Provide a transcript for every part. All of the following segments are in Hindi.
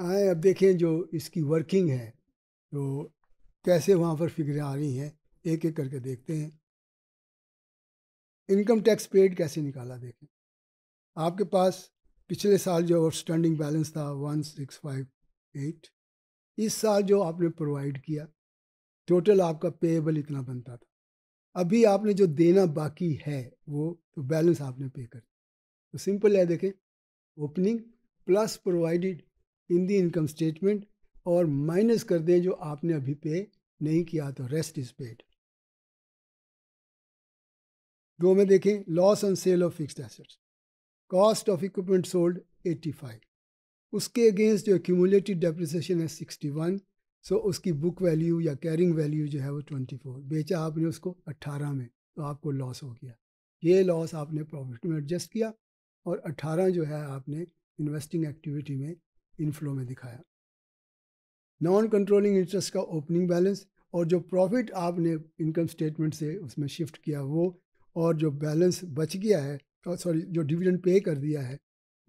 आए अब देखें जो इसकी वर्किंग है तो कैसे वहाँ पर फिक्रें आ रही हैं एक एक करके देखते हैं इनकम टैक्स पेड कैसे निकाला देखें आपके पास पिछले साल जो आउटस्टैंडिंग बैलेंस था वन सिक्स फाइव एट इस साल जो आपने प्रोवाइड किया टोटल आपका पेएबल इतना बनता था अभी आपने जो देना बाकी है वो तो बैलेंस आपने पे कर तो सिंपल है देखें opening plus provided in the income statement और माइनस कर दें जो आपने अभी पे नहीं किया तो रेस्ट इज पेड दो में देखें loss on sale of fixed assets cost of equipment sold 85 उसके अगेंस्ट जो एक्यूमुलेटेड डेप्रिसिएशन है 61 सो उसकी बुक वैल्यू या कैरिंग वैल्यू जो है वो 24 बेचा आपने उसको 18 में तो आपको लॉस हो गया ये लॉस आपने प्रॉफिट में एडजस्ट किया और 18 जो है आपने इन्वेस्टिंग एक्टिविटी में इनफ्लो में दिखाया नॉन कंट्रोलिंग इंटरेस्ट का ओपनिंग बैलेंस और जो प्रॉफिट आपने इनकम स्टेटमेंट से उसमें शिफ्ट किया वो और जो बैलेंस बच गया है सॉरी जो डिविडेंड पे कर दिया है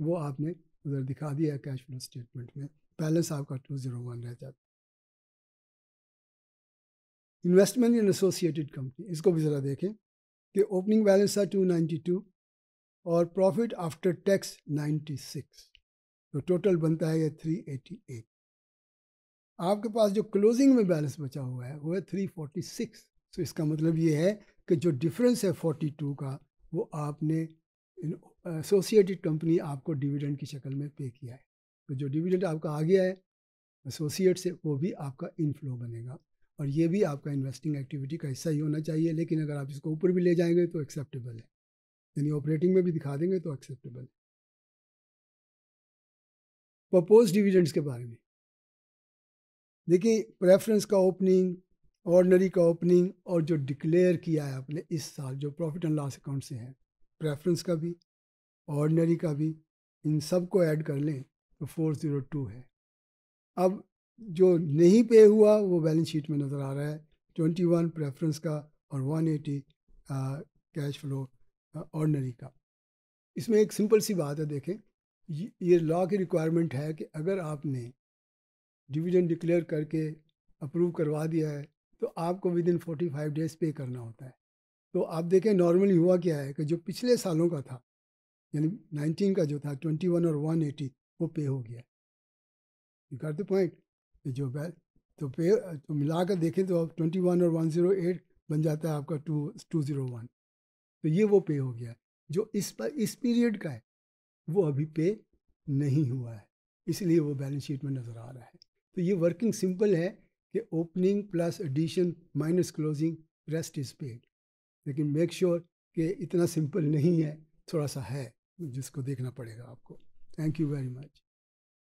वो आपने उधर दिखा दिया है कैश फ्लो स्टेटमेंट में बैलेंस आपका टू जीरो वन रह जाता इन्वेस्टमेंट इन एसोसिएटेड कंपनी इसको भी ज़रा देखें कि ओपनिंग बैलेंस था टू नाइन्टी टू और profit after tax ninety six तो टोटल बनता है ये थ्री एटी एट आपके पास जो क्लोजिंग में बैलेंस बचा हुआ है वो है थ्री फोर्टी सिक्स तो इसका मतलब ये है कि जो डिफरेंस है फोर्टी टू का वो आपने एसोसिएटेड कंपनी आपको डिविडेंड की शक्ल में पे किया है तो जो डिविडेंड आपका आ गया है एसोसिएट से वो भी आपका इनफ्लो बनेगा और ये भी आपका इन्वेस्टिंग एक्टिविटी का हिस्सा ही होना चाहिए लेकिन अगर आप इसको ऊपर भी ले जाएंगे तो एक्सेप्टेबल है यानी ऑपरेटिंग में भी दिखा देंगे तो एक्सेप्टेबल है प्रपोज डिविडेंड्स के बारे में देखिए प्रेफरेंस का ओपनिंग ऑर्डनरी का ओपनिंग और जो डिक्लेयर किया है आपने इस साल जो प्रॉफिट एंड लॉस अकाउंट से है प्रेफरेंस का भी ऑर्डनरी का भी इन सब को ऐड कर लें तो फोर ज़ीरो टू है अब जो नहीं पे हुआ वो बैलेंस शीट में नज़र आ रहा है ट्वेंटी वन प्रेफरेंस का और one eighty cash flow ordinary का इसमें एक सिंपल सी बात है देखें ये लॉ की रिक्वायरमेंट है कि अगर आपने डिवीजन डिक्लेयर करके अप्रूव करवा दिया है तो आपको within forty five days पे करना होता है तो आप देखें नॉर्मली हुआ क्या है कि जो पिछले सालों का था यानी नाइनटीन का जो था ट्वेंटी वन और वन एटी वो पे हो गया यू द पॉइंट जो तो पे तो मिला कर देखें तो अब ट्वेंटी वन और वन ज़ीरो एट बन जाता है आपका टू टू ज़ीरो वन तो ये वो पे हो गया जो इस पर इस पीरियड का है वो अभी पे नहीं हुआ है इसलिए वो बैलेंस शीट में नज़र आ रहा है तो ये वर्किंग सिंपल है कि opening plus addition minus closing rest is paid लेकिन मेक श्योर sure कि इतना सिंपल नहीं है थोड़ा सा है जिसको देखना पड़ेगा आपको थैंक यू वेरी मच